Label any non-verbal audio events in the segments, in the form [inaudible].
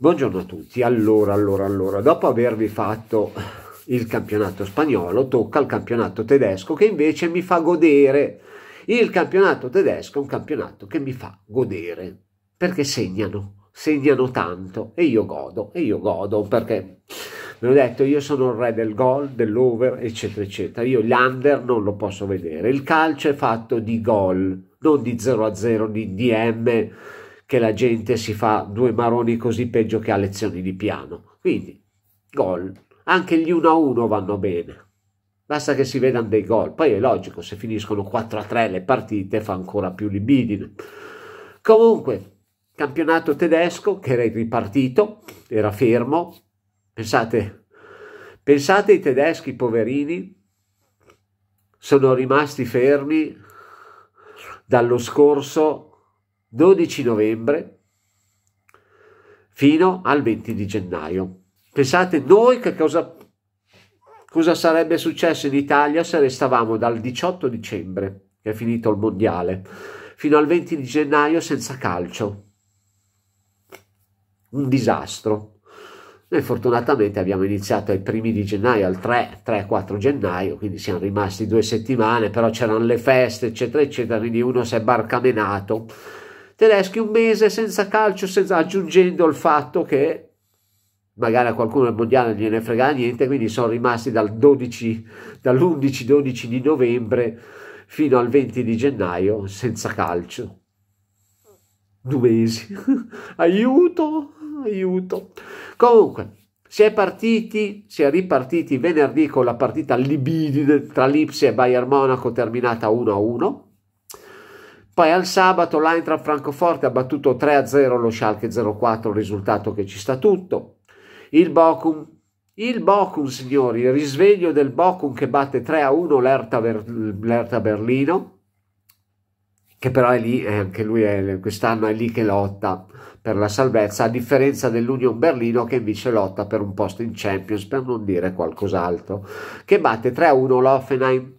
Buongiorno a tutti, allora, allora, allora, dopo avervi fatto il campionato spagnolo, tocca al campionato tedesco che invece mi fa godere. Il campionato tedesco è un campionato che mi fa godere, perché segnano, segnano tanto e io godo, e io godo perché, ve l'ho detto, io sono il re del gol, dell'over, eccetera, eccetera. Io gli under non lo posso vedere. Il calcio è fatto di gol, non di 0 a 0, di DM che la gente si fa due maroni così peggio che a lezioni di piano. Quindi, gol. Anche gli 1-1 vanno bene. Basta che si vedano dei gol. Poi è logico, se finiscono 4-3 le partite fa ancora più libidine. Comunque, campionato tedesco che era ripartito, era fermo. Pensate, pensate ai tedeschi poverini, sono rimasti fermi dallo scorso 12 novembre fino al 20 di gennaio. Pensate noi che cosa, cosa sarebbe successo in Italia se restavamo dal 18 dicembre, che è finito il mondiale, fino al 20 di gennaio senza calcio. Un disastro. Noi fortunatamente abbiamo iniziato ai primi di gennaio, al 3, 3, 4 gennaio, quindi siamo rimasti due settimane, però c'erano le feste, eccetera, eccetera, quindi uno si è barcamenato tedeschi un mese senza calcio, senza, aggiungendo il fatto che magari a qualcuno al mondiale gliene frega niente, quindi sono rimasti dal 12, dall'11-12 di novembre fino al 20 di gennaio senza calcio. Due mesi. [laughs] aiuto, aiuto. Comunque, si è partiti, si è ripartiti venerdì con la partita libidine tra Lipsia e Bayern Monaco terminata 1-1. Poi al sabato l'Eintracht Francoforte ha battuto 3-0 lo Schalke 04, risultato che ci sta tutto. Il Bochum il Bochum, signori, il risveglio del Bochum che batte 3-1 l'Erta, Ber- Berlino, che però è lì, anche eh, lui è, quest'anno è lì che lotta per la salvezza, a differenza dell'Union Berlino che invece lotta per un posto in Champions, per non dire qualcos'altro, che batte 3-1 l'Offenheim.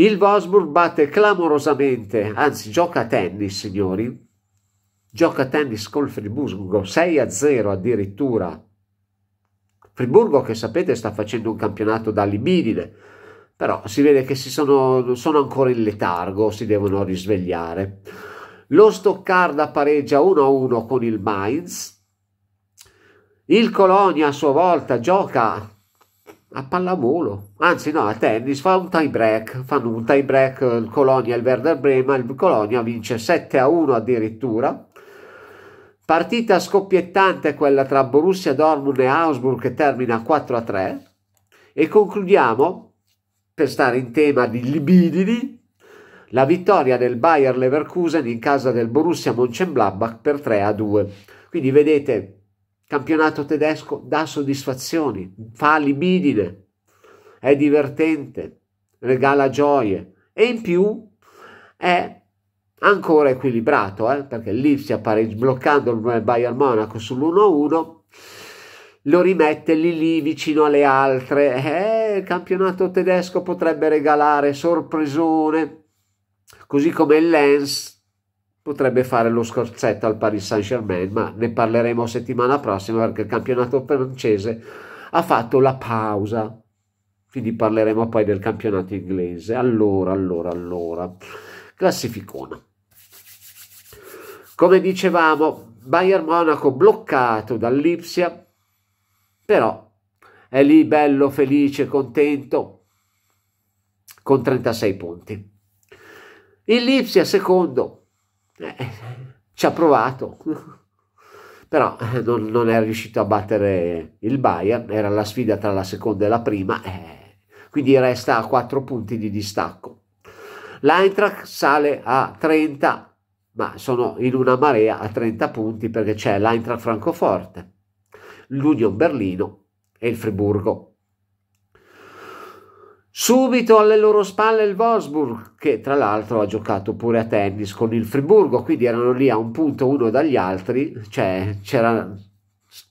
Il Vosburg batte clamorosamente, anzi gioca a tennis, signori. Gioca a tennis col Friburgo, 6 0 addirittura. Friburgo che sapete sta facendo un campionato da libidine, però si vede che si sono, sono ancora in letargo, si devono risvegliare. Lo Stoccarda pareggia 1-1 con il Mainz. Il Colonia a sua volta gioca a pallavolo, anzi no, a tennis, fa un tie break, fanno un tie break il Colonia e il Werder Brema, il Colonia vince 7 a 1 addirittura. Partita scoppiettante quella tra Borussia Dortmund e Augsburg che termina 4 a 3 e concludiamo per stare in tema di libidini la vittoria del Bayer Leverkusen in casa del Borussia Mönchengladbach per 3 a 2. Quindi vedete campionato tedesco dà soddisfazioni, fa libidine, è divertente, regala gioie e in più è ancora equilibrato eh, perché si appare sbloccando il Bayern Monaco sull'1-1 lo rimette lì lì vicino alle altre eh, il campionato tedesco potrebbe regalare sorpresone così come il Lens potrebbe fare lo scorzetto al Paris Saint-Germain, ma ne parleremo settimana prossima perché il campionato francese ha fatto la pausa. Quindi parleremo poi del campionato inglese. Allora, allora, allora. Classificona. Come dicevamo, Bayern Monaco bloccato dall'Ipsia, però è lì bello, felice, contento, con 36 punti. Il Lipsia secondo, eh, eh, ci ha provato, però eh, non, non, era riuscito a battere il Bayern, era la sfida tra la seconda e la prima, eh, quindi resta a 4 punti di distacco. L'Eintracht sale a 30, ma sono in una marea a 30 punti perché c'è l'Eintracht Francoforte, l'Union Berlino e il Friburgo. Subito alle loro spalle il Wolfsburg, che tra l'altro ha giocato pure a tennis con il Friburgo, quindi erano lì a un punto uno dagli altri, cioè c'erano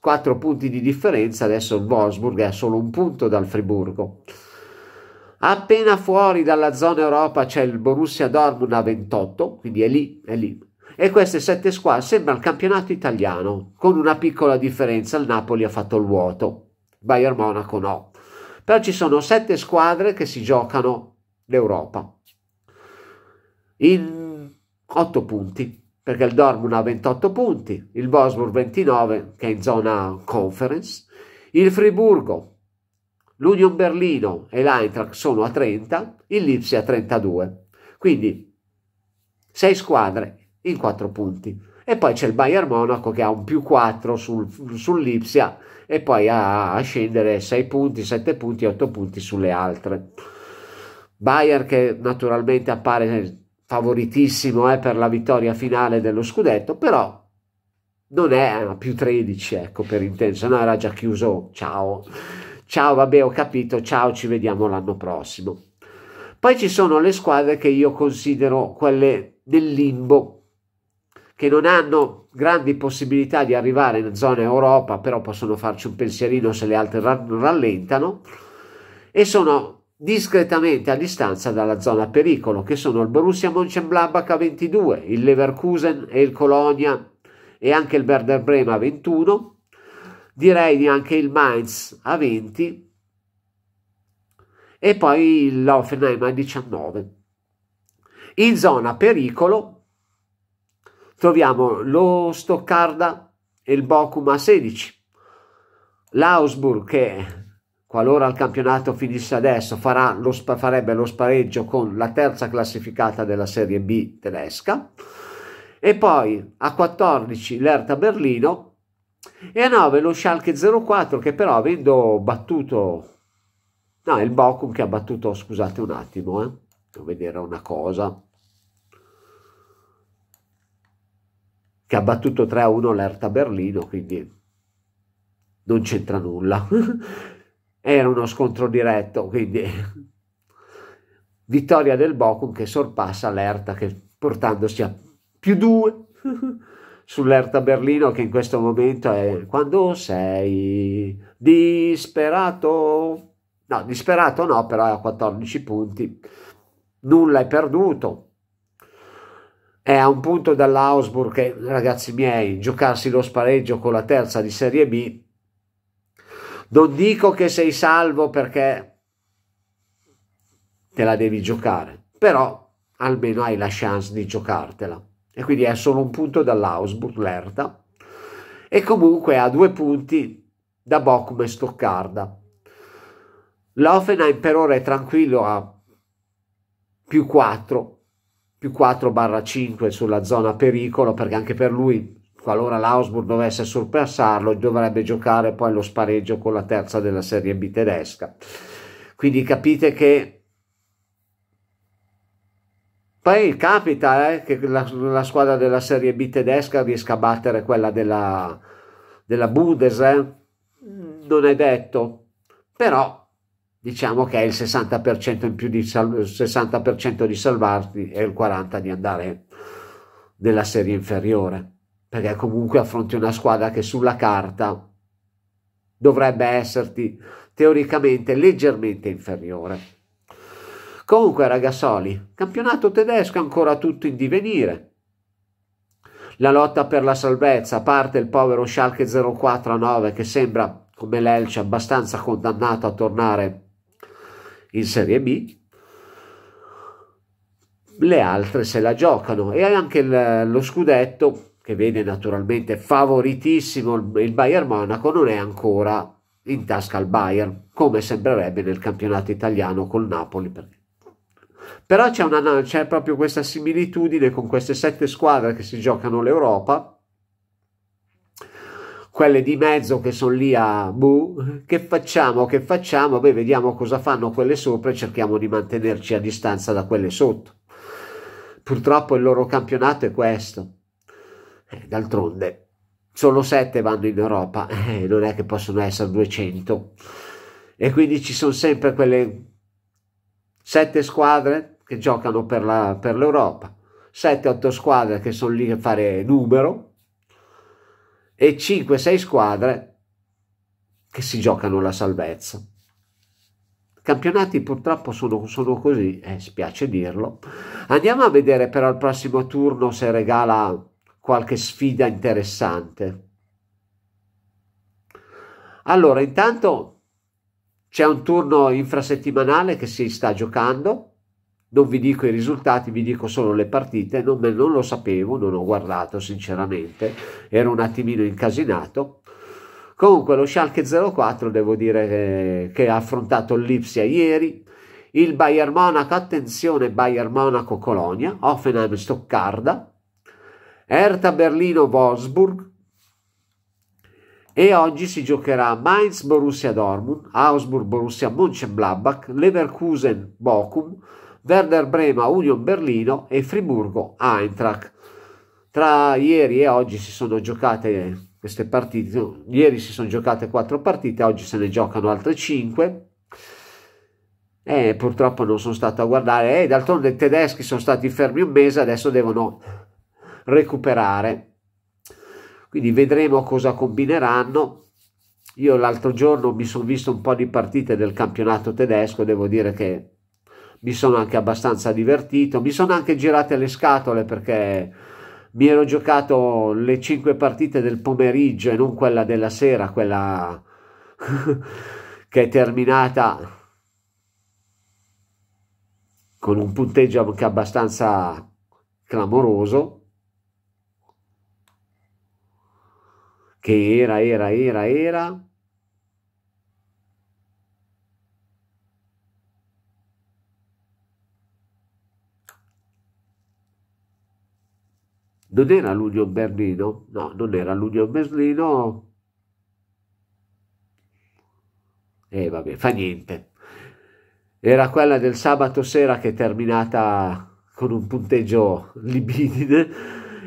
4 punti di differenza, adesso il Wolfsburg è a solo un punto dal Friburgo. Appena fuori dalla zona Europa c'è il Borussia Dortmund a 28, quindi è lì, è lì. E queste sette squadre sembra il campionato italiano, con una piccola differenza il Napoli ha fatto il vuoto, Bayern Monaco no però ci sono sette squadre che si giocano l'Europa in otto punti perché il Dortmund ha 28 punti, il Bosburg 29 che è in zona conference, il Friburgo, l'Union Berlino e l'Eintracht sono a 30, il Lipsia a 32. Quindi sei squadre in quattro punti. E poi c'è il Bayern Monaco che ha un più 4 sul, sull'Ipsia e poi a, a scendere 6 punti, 7 punti, 8 punti sulle altre. Bayern che naturalmente appare favoritissimo eh, per la vittoria finale dello scudetto, però non è a eh, più 13, ecco per intenso, no era già chiuso, ciao, ciao vabbè ho capito, ciao ci vediamo l'anno prossimo. Poi ci sono le squadre che io considero quelle del limbo, che non hanno grandi possibilità di arrivare in zona Europa, però possono farci un pensierino se le altre rallentano, e sono discretamente a distanza dalla zona pericolo, che sono il Borussia Mönchengladbach a 22, il Leverkusen e il Colonia e anche il Werder Bremen a 21, direi anche il Mainz a 20 e poi l'Offenheim a 19. In zona pericolo Troviamo lo Stoccarda e il Bochum a 16. L'Ausburg che qualora il campionato finisse adesso lo, farebbe lo spareggio con la terza classificata della Serie B tedesca e poi a 14 l'Erta Berlino e a 9 lo Schalke 04 che però avendo battuto no il Bochum che ha battuto scusate un attimo eh, devo vedere una cosa che ha battuto 3-1 a l'Erta Berlino, quindi non c'entra nulla. [laughs] Era uno scontro diretto, quindi [laughs] vittoria del Bocum che sorpassa l'Erta che portandosi a più 2 [laughs] sull'Erta Berlino che in questo momento è quando sei disperato. No, disperato no, però è a 14 punti. Nulla è perduto, è a un punto dall'Ausburg che, ragazzi miei, giocarsi lo spareggio con la terza di Serie B, non dico che sei salvo perché te la devi giocare, però almeno hai la chance di giocartela. E quindi è solo un punto dall'Ausburg, l'Erta, e comunque ha due punti da Bochum e Stoccarda. L'Offenheim per ora è tranquillo a più 4, più 4 barra 5 sulla zona pericolo perché anche per lui qualora l'Ausburg dovesse sorpassarlo dovrebbe giocare poi lo spareggio con la terza della Serie B tedesca quindi capite che poi capita eh, che la, la, squadra della Serie B tedesca riesca a battere quella della, della Bundes eh? Mm. non è detto però diciamo che è il 60% in più di, sal- 60% di salvarti e il 40% di andare nella serie inferiore perché comunque affronti una squadra che sulla carta dovrebbe esserti teoricamente leggermente inferiore. Comunque, ragazzoli, campionato tedesco ancora tutto in divenire. La lotta per la salvezza, parte il povero Schalke 04 a 9 che sembra, come l'Elce, abbastanza condannato a tornare in Serie B, le altre se la giocano e anche il, lo scudetto che vede naturalmente favoritissimo il, Bayern Monaco non è ancora in tasca al Bayern come sembrerebbe nel campionato italiano col Napoli però c'è, una, c'è proprio questa similitudine con queste sette squadre che si giocano l'Europa quelle di mezzo che sono lì a buh, che facciamo, che facciamo, beh vediamo cosa fanno quelle sopra e cerchiamo di mantenerci a distanza da quelle sotto. Purtroppo il loro campionato è questo. Eh, d'altronde, solo 7 vanno in Europa, eh, non è che possono essere 200. E quindi ci sono sempre quelle sette squadre che giocano per, la, per l'Europa, sette, otto squadre che sono lì a fare numero e 5-6 squadre che si giocano la salvezza. Campionati purtroppo sono, sono così, eh, spiace dirlo. Andiamo a vedere però al prossimo turno se regala qualche sfida interessante. Allora, intanto c'è un turno infrasettimanale che si sta giocando non vi dico i risultati, vi dico solo le partite, non, me, non lo sapevo, non ho guardato sinceramente, ero un attimino incasinato. Comunque lo Schalke 04 devo dire che, eh, che ha affrontato l'Ipsia ieri, il Bayern Monaco, attenzione Bayern Monaco Colonia, Offenheim Stoccarda, Erta Berlino Wolfsburg e oggi si giocherà Mainz Borussia Dortmund, Augsburg Borussia Mönchengladbach, Leverkusen Bochum, Werder Brema Union Berlino e Friburgo Eintracht. Tra ieri e oggi si sono giocate queste partite, ieri si sono giocate quattro partite, oggi se ne giocano altre cinque. Eh, purtroppo non sono stato a guardare. Eh, d'altronde i tedeschi sono stati fermi un mese, adesso devono recuperare. Quindi vedremo cosa combineranno. Io l'altro giorno mi sono visto un po' di partite del campionato tedesco, devo dire che mi sono anche abbastanza divertito, mi sono anche girate le scatole perché mi ero giocato le 5 partite del pomeriggio e non quella della sera, quella [laughs] che è terminata con un punteggio anche abbastanza clamoroso che era, era, era, era Non era l'Union Berlino? No, non era l'Union Berlino. E eh, vabbè, fa niente. Era quella del sabato sera che è terminata con un punteggio libidine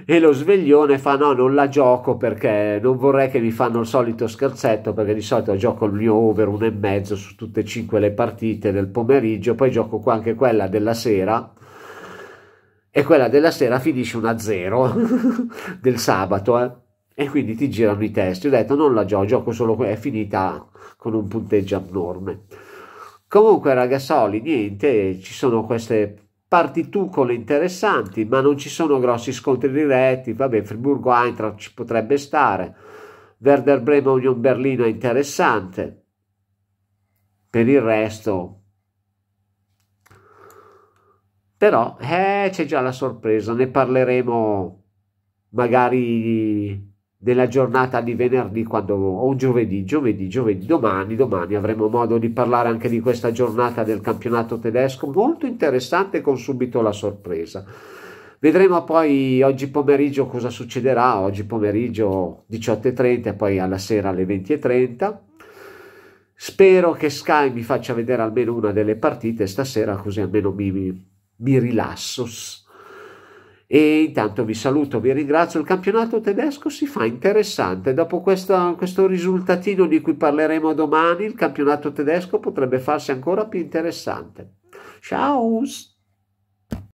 e lo sveglione fa no non la gioco perché non vorrei che mi fanno il solito scherzetto perché di solito gioco il mio over un e mezzo su tutte e cinque le partite del pomeriggio poi gioco qua anche quella della sera e quella della sera finisce 1 0 [laughs] del sabato eh? e quindi ti girano i testi ho detto non la gioco, gioco solo qui è finita con un punteggio abnorme comunque ragazzoli niente ci sono queste partitucole interessanti ma non ci sono grossi scontri diretti vabbè Friburgo Eintracht ci potrebbe stare Werder Bremen Union Berlino è interessante per il resto però eh, c'è già la sorpresa, ne parleremo magari nella giornata di venerdì quando, o giovedì, giovedì, giovedì, domani, domani avremo modo di parlare anche di questa giornata del campionato tedesco, molto interessante con subito la sorpresa. Vedremo poi oggi pomeriggio cosa succederà, oggi pomeriggio 18.30 e poi alla sera alle 20.30. Spero che Sky mi faccia vedere almeno una delle partite stasera così almeno mi, mi rilasso. E intanto vi saluto, vi ringrazio. Il campionato tedesco si fa interessante. Dopo questo, questo risultatino di cui parleremo domani, il campionato tedesco potrebbe farsi ancora più interessante. Ciao!